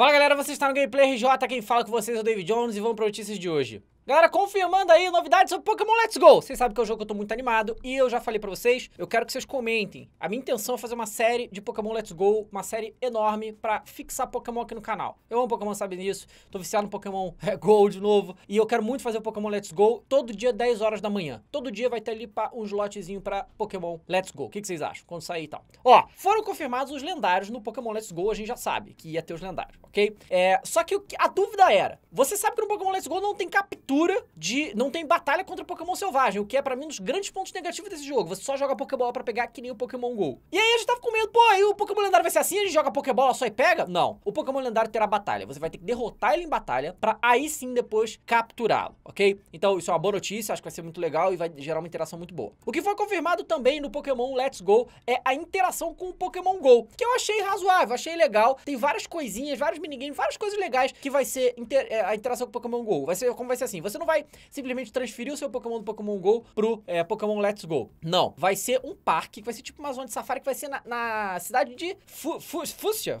Fala galera, vocês estão no Gameplay RJ, quem fala é com vocês é o David Jones e vamos para notícias de hoje. Galera, confirmando aí novidades sobre Pokémon Let's Go. Vocês sabem que é um jogo que eu tô muito animado e eu já falei pra vocês, eu quero que vocês comentem. A minha intenção é fazer uma série de Pokémon Let's Go, uma série enorme pra fixar Pokémon aqui no canal. Eu amo Pokémon, sabe disso. Tô viciado no Pokémon é, Go de novo e eu quero muito fazer o Pokémon Let's Go todo dia 10 horas da manhã. Todo dia vai ter ali um slotzinho pra Pokémon Let's Go. O que, que vocês acham? Quando sair e tal. Ó, foram confirmados os lendários no Pokémon Let's Go, a gente já sabe que ia ter os lendários, ok? É, só que a dúvida era, você sabe que no Pokémon Let's Go não tem captura cultura de. Não tem batalha contra Pokémon selvagem, o que é para mim um dos grandes pontos negativos desse jogo. Você só joga Pokébola para pegar que nem o Pokémon GO. E aí a gente tava com medo, pô, aí o Pokémon lendário vai ser assim, a gente joga Pokébola só e pega? Não. O Pokémon lendário terá batalha. Você vai ter que derrotar ele em batalha para aí sim depois capturá-lo, ok? Então isso é uma boa notícia, acho que vai ser muito legal e vai gerar uma interação muito boa. O que foi confirmado também no Pokémon Let's Go é a interação com o Pokémon GO, que eu achei razoável, achei legal. Tem várias coisinhas, vários minigames, várias coisas legais que vai ser inter eh, a interação com o Pokémon GO. Vai ser como vai ser assim, você não vai simplesmente transferir o seu Pokémon do Pokémon GO pro é, Pokémon Let's Go. Não. Vai ser um parque, que vai ser tipo uma zona de safari, que vai ser na, na cidade de Fússia, Fúcia.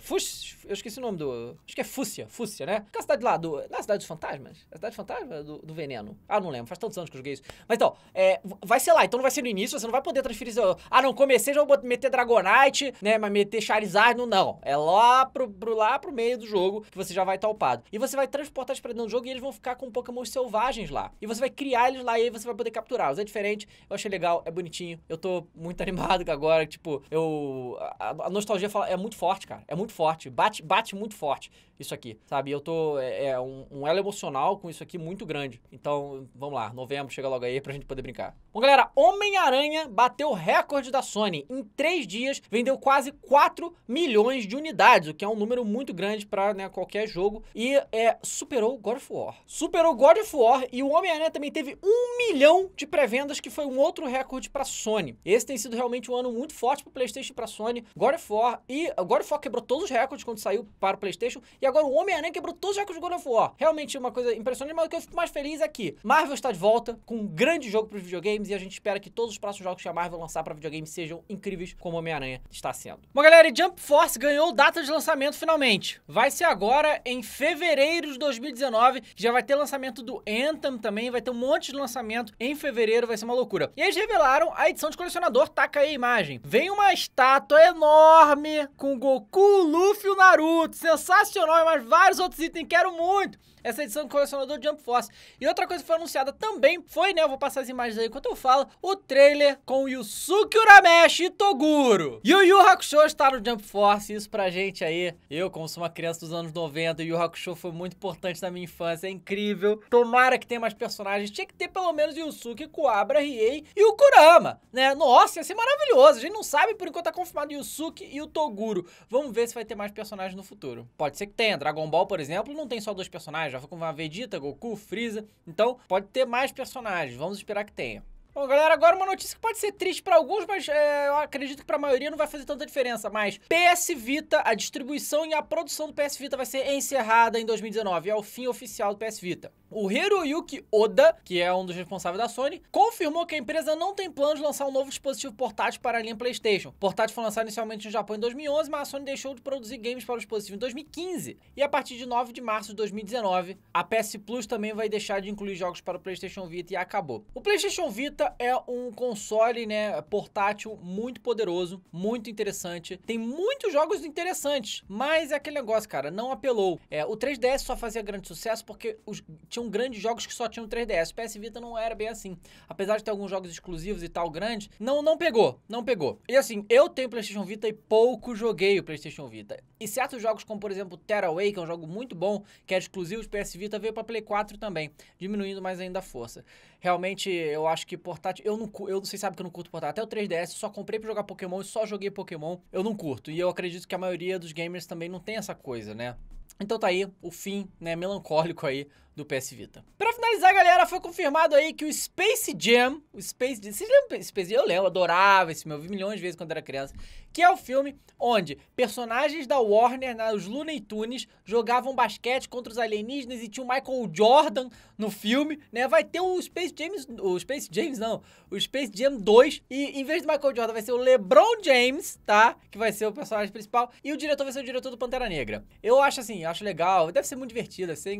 Eu esqueci o nome do... Acho que é Fúcia. Fúcia, né? Aquela cidade lá do... na é cidade dos fantasmas? É a cidade fantasma do, do veneno. Ah, não lembro. Faz tantos anos que eu joguei isso. Mas então, é, vai ser lá. Então não vai ser no início, você não vai poder transferir seu... Ah, não, comecei, já vou meter Dragonite, né? Mas meter Charizard, não, não. É lá pro, pro, lá pro meio do jogo que você já vai estar upado. E você vai transportar eles pra dentro do jogo e eles vão ficar com Pokémon selvagens selvagens lá. E você vai criar eles lá e aí você vai poder capturá-los. É diferente, eu achei legal, é bonitinho. Eu tô muito animado agora, tipo, eu. A, a nostalgia é muito forte, cara. É muito forte. Bate, bate muito forte isso aqui, sabe? Eu tô. É, é um, um elo emocional com isso aqui muito grande. Então, vamos lá, novembro, chega logo aí pra gente poder brincar. Bom, galera, Homem-Aranha bateu o recorde da Sony. Em três dias, vendeu quase 4 milhões de unidades, o que é um número muito grande pra né, qualquer jogo. E é, superou God of War. Superou God of War. War e o Homem-Aranha também teve um milhão de pré-vendas, que foi um outro recorde para Sony. Esse tem sido realmente um ano muito forte para PlayStation e para Sony. God of War e God of War quebrou todos os recordes quando saiu para o PlayStation e agora o Homem-Aranha quebrou todos os recordes de God of War. Realmente uma coisa impressionante, mas o que eu fico mais feliz é que Marvel está de volta com um grande jogo para os videogames e a gente espera que todos os próximos jogos que a Marvel lançar para videogames sejam incríveis como Homem-Aranha está sendo. Bom, galera, e Jump Force ganhou data de lançamento finalmente. Vai ser agora em fevereiro de 2019, que já vai ter lançamento do Anthem também vai ter um monte de lançamento em fevereiro, vai ser uma loucura. E eles revelaram a edição de colecionador, taca tá aí a imagem. Vem uma estátua enorme com Goku, Luffy e o Naruto. Sensacional, mas vários outros itens, quero muito essa edição do colecionador Jump Force. E outra coisa que foi anunciada também foi, né, eu vou passar as imagens aí enquanto eu falo, o trailer com Yusuke Urameshi e Toguro. E o Yu Hakusho está no Jump Force, isso pra gente aí. Eu, como sou uma criança dos anos 90, o Yu Hakusho foi muito importante na minha infância, é incrível. Tomara Tomara que tenha mais personagens. Tinha que ter pelo menos Yusuke, Kuabra, Riei e o Kurama, né? Nossa, ia ser maravilhoso. A gente não sabe, por enquanto tá confirmado o Yusuke e o Toguro. Vamos ver se vai ter mais personagens no futuro. Pode ser que tenha. Dragon Ball, por exemplo, não tem só dois personagens. Já foi com a Vegeta, Goku, Freeza. Então, pode ter mais personagens. Vamos esperar que tenha. Bom, galera, agora uma notícia que pode ser triste para alguns, mas é, eu acredito que para a maioria não vai fazer tanta diferença. Mas PS Vita, a distribuição e a produção do PS Vita vai ser encerrada em 2019. É o fim oficial do PS Vita. O Hiroyuki Oda, que é um dos responsáveis da Sony, confirmou que a empresa não tem plano de lançar um novo dispositivo portátil para a linha PlayStation. O portátil foi lançado inicialmente no Japão em 2011, mas a Sony deixou de produzir games para o dispositivo em 2015. E a partir de 9 de março de 2019, a PS Plus também vai deixar de incluir jogos para o PlayStation Vita e acabou. O PlayStation Vita Vita é um console, né, portátil muito poderoso, muito interessante. Tem muitos jogos interessantes, mas é aquele negócio, cara, não apelou. É, o 3DS só fazia grande sucesso porque os, tinham grandes jogos que só tinham 3DS. O PS Vita não era bem assim. Apesar de ter alguns jogos exclusivos e tal grande, não não pegou, não pegou. E assim, eu tenho PlayStation Vita e pouco joguei o PlayStation Vita. E certos jogos como, por exemplo, Terraway, que é um jogo muito bom, que é exclusivo de PS Vita, veio para Play 4 também, diminuindo mais ainda a força. Realmente, eu acho que portátil, eu não, eu vocês sabem sabe que eu não curto portátil. Até o 3DS, só comprei pra jogar Pokémon e só joguei Pokémon. Eu não curto. E eu acredito que a maioria dos gamers também não tem essa coisa, né? Então tá aí o fim, né, melancólico aí do PS Vita. Para finalizar, galera, foi confirmado aí que o Space Jam, o Space Jam, vocês lembram Space Jam? Eu lembro, adorava esse meu vi milhões de vezes quando era criança, que é o filme onde personagens da Warner, né, os Looney Tunes, jogavam basquete contra os alienígenas e tinha o Michael Jordan no filme, né? Vai ter o Space James, o Space James não, o Space Jam 2 e em vez do Michael Jordan vai ser o LeBron James, tá? Que vai ser o personagem principal e o diretor vai ser o diretor do Pantera Negra. Eu acho assim, acho legal, deve ser muito divertido, deve ser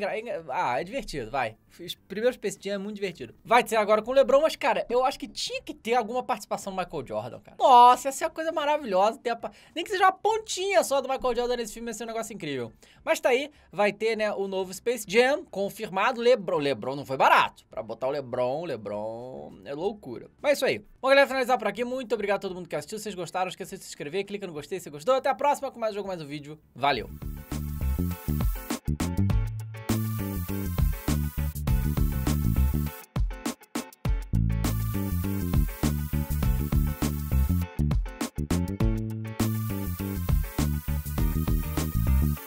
ah, é divertido, vai. Os primeiros Jam é muito divertido. Vai ter agora com o LeBron, mas, cara, eu acho que tinha que ter alguma participação do Michael Jordan, cara. Nossa, essa é uma coisa maravilhosa. Ter a... Nem que seja uma pontinha só do Michael Jordan nesse filme, ia ser um negócio incrível. Mas tá aí, vai ter, né, o novo Space Jam, confirmado. LeBron, LeBron não foi barato. Pra botar o LeBron, LeBron é loucura. Mas é isso aí. Bom, galera, finalizar por aqui. Muito obrigado a todo mundo que assistiu. Se vocês gostaram, esqueça de se inscrever, clica no gostei se gostou. Até a próxima com mais jogo, mais um vídeo. Valeu!